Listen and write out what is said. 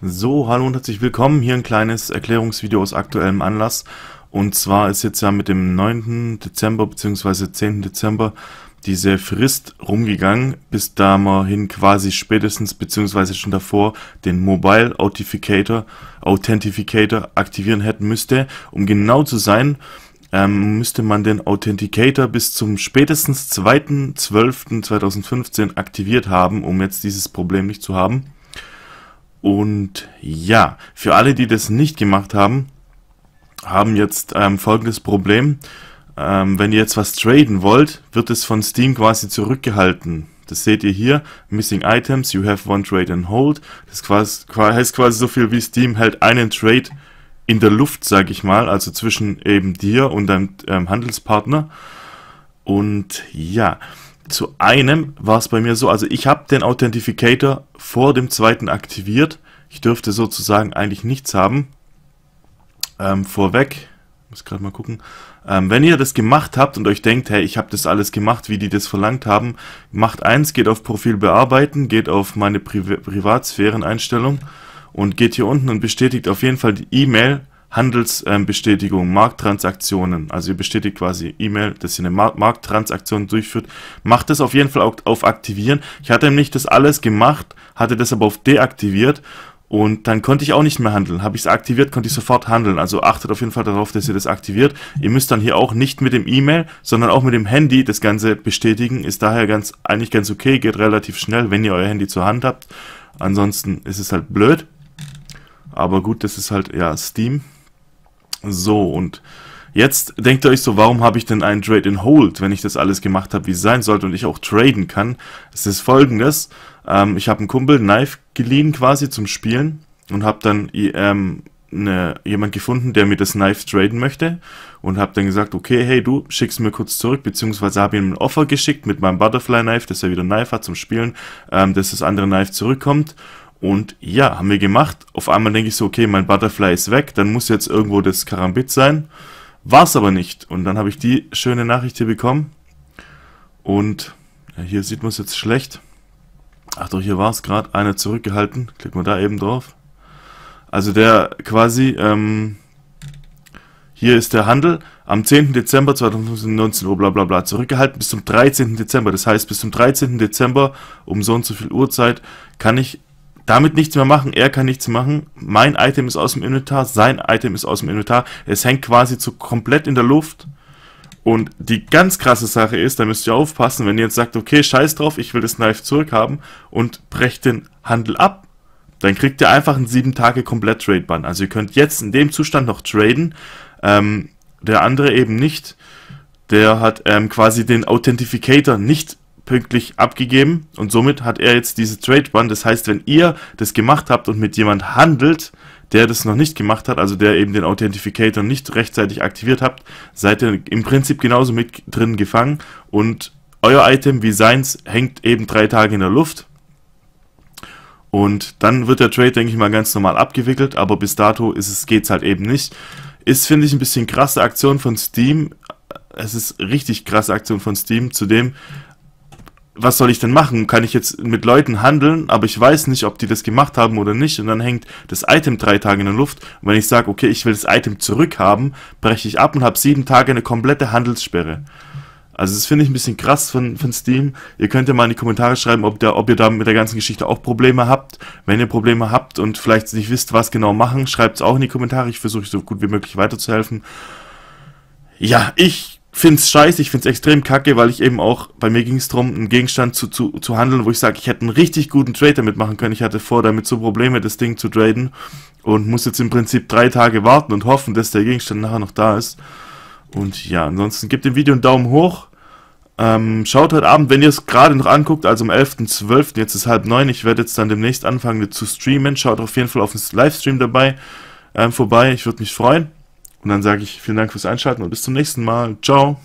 So, hallo und herzlich willkommen. Hier ein kleines Erklärungsvideo aus aktuellem Anlass. Und zwar ist jetzt ja mit dem 9. Dezember bzw. 10. Dezember diese Frist rumgegangen, bis da man hin quasi spätestens bzw. schon davor den Mobile Authenticator, Authenticator aktivieren hätten müsste. Um genau zu sein, ähm, müsste man den Authenticator bis zum spätestens 2.12.2015 aktiviert haben, um jetzt dieses Problem nicht zu haben. Und ja, für alle, die das nicht gemacht haben, haben jetzt ähm, folgendes Problem. Ähm, wenn ihr jetzt was traden wollt, wird es von Steam quasi zurückgehalten. Das seht ihr hier. Missing Items, you have one trade and hold. Das quasi, heißt quasi so viel wie Steam hält einen Trade in der Luft, sag ich mal. Also zwischen eben dir und deinem ähm, Handelspartner. Und ja, zu einem war es bei mir so, also ich habe den Authentificator vor dem zweiten aktiviert. Ich dürfte sozusagen eigentlich nichts haben. Ähm, vorweg, muss gerade mal gucken. Ähm, wenn ihr das gemacht habt und euch denkt, hey, ich habe das alles gemacht, wie die das verlangt haben, macht eins, geht auf Profil bearbeiten, geht auf meine Pri Privatsphäreneinstellung und geht hier unten und bestätigt auf jeden Fall die E-Mail Handelsbestätigung, Markttransaktionen. Also ihr bestätigt quasi E-Mail, dass ihr eine Markttransaktion durchführt. Macht das auf jeden Fall auf Aktivieren. Ich hatte nämlich das alles gemacht, hatte das aber auf deaktiviert und dann konnte ich auch nicht mehr handeln. Habe ich es aktiviert, konnte ich sofort handeln. Also achtet auf jeden Fall darauf, dass ihr das aktiviert. Ihr müsst dann hier auch nicht mit dem E-Mail, sondern auch mit dem Handy das Ganze bestätigen. Ist daher ganz eigentlich ganz okay, geht relativ schnell, wenn ihr euer Handy zur Hand habt. Ansonsten ist es halt blöd. Aber gut, das ist halt ja Steam. So, und jetzt denkt ihr euch so, warum habe ich denn einen Trade in Hold, wenn ich das alles gemacht habe, wie es sein sollte und ich auch traden kann? Es ist folgendes, ähm, ich habe einen Kumpel Knife geliehen quasi zum Spielen und habe dann ähm, eine, jemand gefunden, der mir das Knife traden möchte und habe dann gesagt, okay, hey du, schickst mir kurz zurück, beziehungsweise habe ihm ein Offer geschickt mit meinem Butterfly Knife, dass er wieder Knife hat zum Spielen, ähm, dass das andere Knife zurückkommt und ja, haben wir gemacht. Auf einmal denke ich so, okay, mein Butterfly ist weg, dann muss jetzt irgendwo das Karambit sein. War es aber nicht. Und dann habe ich die schöne Nachricht hier bekommen. Und ja, hier sieht man es jetzt schlecht. Ach doch, hier war es gerade. Einer zurückgehalten. Klicken wir da eben drauf. Also der quasi, ähm, hier ist der Handel am 10. Dezember 2019 Uhr, bla bla bla, zurückgehalten bis zum 13. Dezember. Das heißt, bis zum 13. Dezember um so und so viel Uhrzeit kann ich damit nichts mehr machen, er kann nichts machen, mein Item ist aus dem Inventar, sein Item ist aus dem Inventar, es hängt quasi zu komplett in der Luft. Und die ganz krasse Sache ist, da müsst ihr aufpassen, wenn ihr jetzt sagt, okay, scheiß drauf, ich will das Knife zurückhaben und brecht den Handel ab, dann kriegt ihr einfach einen 7 Tage komplett Trade-Ban. Also ihr könnt jetzt in dem Zustand noch traden, ähm, der andere eben nicht. Der hat ähm, quasi den Authentificator nicht pünktlich abgegeben und somit hat er jetzt diese Trade Ban. Das heißt, wenn ihr das gemacht habt und mit jemand handelt, der das noch nicht gemacht hat, also der eben den Authentificator nicht rechtzeitig aktiviert habt, seid ihr im Prinzip genauso mit drin gefangen und euer Item wie seins hängt eben drei Tage in der Luft. Und dann wird der Trade, denke ich mal, ganz normal abgewickelt, aber bis dato geht es geht's halt eben nicht. Ist, finde ich, ein bisschen krasse Aktion von Steam. Es ist richtig krasse Aktion von Steam. Zudem was soll ich denn machen? Kann ich jetzt mit Leuten handeln, aber ich weiß nicht, ob die das gemacht haben oder nicht. Und dann hängt das Item drei Tage in der Luft. Und wenn ich sage, okay, ich will das Item zurückhaben, breche ich ab und habe sieben Tage eine komplette Handelssperre. Also das finde ich ein bisschen krass von, von Steam. Ihr könnt ja mal in die Kommentare schreiben, ob, der, ob ihr da mit der ganzen Geschichte auch Probleme habt. Wenn ihr Probleme habt und vielleicht nicht wisst, was genau machen, schreibt es auch in die Kommentare. Ich versuche so gut wie möglich weiterzuhelfen. Ja, ich finde es scheiße, ich finde es extrem kacke, weil ich eben auch, bei mir ging es darum, einen Gegenstand zu, zu, zu handeln, wo ich sage, ich hätte einen richtig guten Trade damit machen können. Ich hatte vor, damit so Probleme, das Ding zu traden und muss jetzt im Prinzip drei Tage warten und hoffen, dass der Gegenstand nachher noch da ist. Und ja, ansonsten gebt dem Video einen Daumen hoch. Ähm, schaut heute Abend, wenn ihr es gerade noch anguckt, also am 11.12., jetzt ist halb neun, ich werde jetzt dann demnächst anfangen zu streamen. Schaut auf jeden Fall auf den Livestream dabei ähm, vorbei, ich würde mich freuen. Und dann sage ich vielen Dank fürs Einschalten und bis zum nächsten Mal. Ciao.